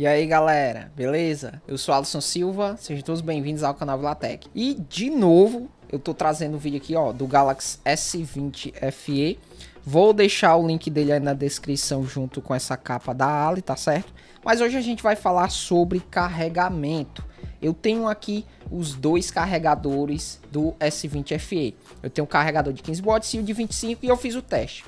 E aí galera, beleza? Eu sou Alisson Silva, sejam todos bem-vindos ao canal Vilatec. E de novo, eu tô trazendo o um vídeo aqui ó, do Galaxy S20 FE. Vou deixar o link dele aí na descrição junto com essa capa da Ali, tá certo? Mas hoje a gente vai falar sobre carregamento. Eu tenho aqui os dois carregadores do S20 FE. Eu tenho o um carregador de 15 watts e o de 25 e eu fiz o teste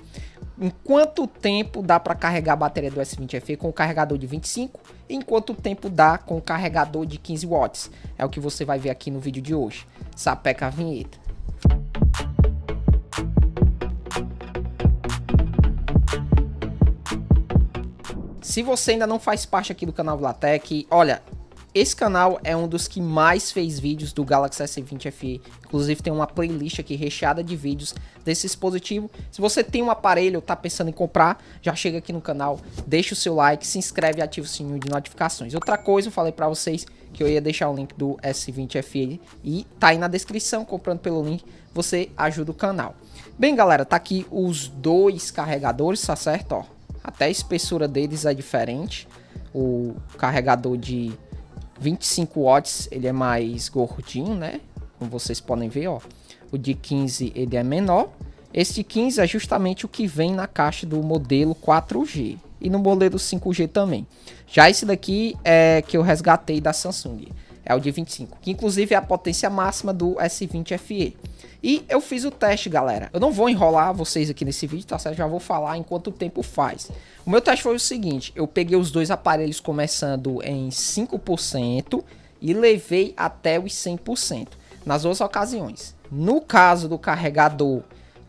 em quanto tempo dá para carregar a bateria do S20FE com o carregador de 25 e em quanto tempo dá com o carregador de 15 watts. É o que você vai ver aqui no vídeo de hoje. Sapeca a vinheta. Se você ainda não faz parte aqui do canal Vlatec, olha, esse canal é um dos que mais fez vídeos do Galaxy S20 FE. Inclusive tem uma playlist aqui recheada de vídeos desse dispositivo. Se você tem um aparelho ou tá pensando em comprar, já chega aqui no canal, deixa o seu like, se inscreve e ativa o sininho de notificações. Outra coisa, eu falei para vocês que eu ia deixar o link do S20 FE e tá aí na descrição, comprando pelo link, você ajuda o canal. Bem, galera, tá aqui os dois carregadores, tá certo? Ó, até a espessura deles é diferente. O carregador de 25 watts ele é mais gordinho, né? Como vocês podem ver, ó. O de 15 ele é menor. Este 15 é justamente o que vem na caixa do modelo 4G e no modelo 5G também. Já esse daqui é que eu resgatei da Samsung. É o de 25, que inclusive é a potência máxima do S20 FE. E eu fiz o teste, galera. Eu não vou enrolar vocês aqui nesse vídeo, tá certo? Já vou falar em quanto tempo faz. O meu teste foi o seguinte, eu peguei os dois aparelhos começando em 5% e levei até os 100% nas duas ocasiões. No caso do carregador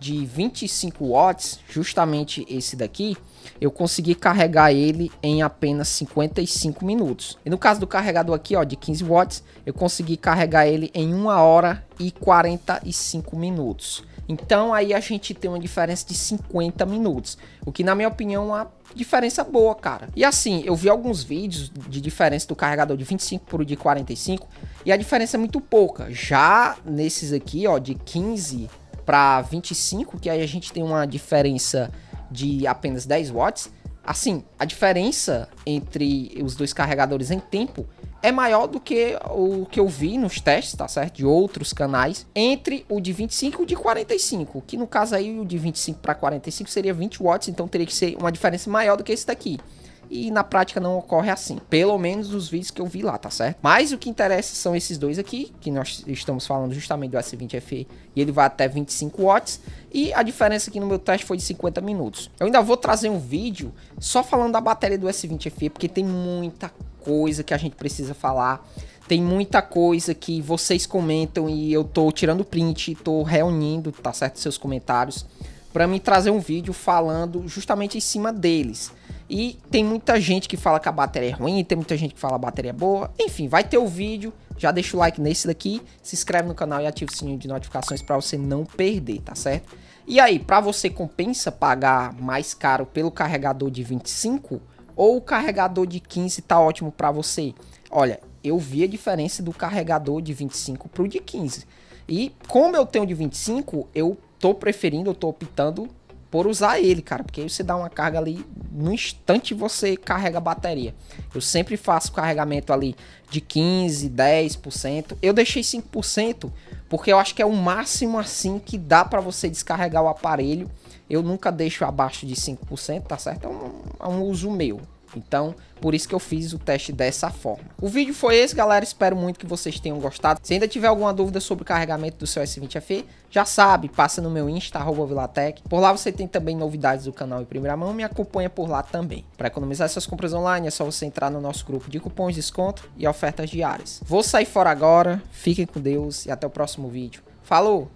de 25 watts, justamente esse daqui, eu consegui carregar ele em apenas 55 minutos. E no caso do carregador aqui, ó, de 15 watts, eu consegui carregar ele em 1 hora e 45 minutos. Então aí a gente tem uma diferença de 50 minutos, o que na minha opinião é uma diferença boa, cara. E assim, eu vi alguns vídeos de diferença do carregador de 25 para o de 45 e a diferença é muito pouca. Já nesses aqui, ó, de 15 para 25, que aí a gente tem uma diferença de apenas 10 watts. Assim, a diferença entre os dois carregadores em tempo é maior do que o que eu vi nos testes, tá certo? De outros canais, entre o de 25 e o de 45, que no caso aí o de 25 para 45 seria 20 watts, então teria que ser uma diferença maior do que esse daqui e na prática não ocorre assim. Pelo menos os vídeos que eu vi lá, tá certo? Mas o que interessa são esses dois aqui, que nós estamos falando justamente do S20FE e ele vai até 25 watts. E a diferença aqui no meu teste foi de 50 minutos. Eu ainda vou trazer um vídeo só falando da bateria do S20FE, porque tem muita coisa que a gente precisa falar. Tem muita coisa que vocês comentam e eu tô tirando print, tô reunindo, tá certo, seus comentários, para me trazer um vídeo falando justamente em cima deles. E tem muita gente que fala que a bateria é ruim, tem muita gente que fala que a bateria é boa. Enfim, vai ter o vídeo. Já deixa o like nesse daqui, se inscreve no canal e ativa o sininho de notificações para você não perder, tá certo? E aí, para você compensa pagar mais caro pelo carregador de 25 ou o carregador de 15 tá ótimo para você? Olha, eu vi a diferença do carregador de 25 pro de 15. E como eu tenho de 25, eu tô preferindo, eu tô optando por usar ele, cara, porque aí você dá uma carga ali, no instante você carrega a bateria. Eu sempre faço carregamento ali de 15, 10%. Eu deixei 5% porque eu acho que é o máximo assim que dá para você descarregar o aparelho. Eu nunca deixo abaixo de 5%, tá certo? É um, é um uso meu. Então, por isso que eu fiz o teste dessa forma. O vídeo foi esse, galera. Espero muito que vocês tenham gostado. Se ainda tiver alguma dúvida sobre o carregamento do seu S20 FE, já sabe, passa no meu Insta, Vilatec. Por lá você tem também novidades do canal em primeira mão. Me acompanha por lá também. Para economizar suas compras online, é só você entrar no nosso grupo de cupons, desconto e ofertas diárias. Vou sair fora agora. Fiquem com Deus e até o próximo vídeo. Falou!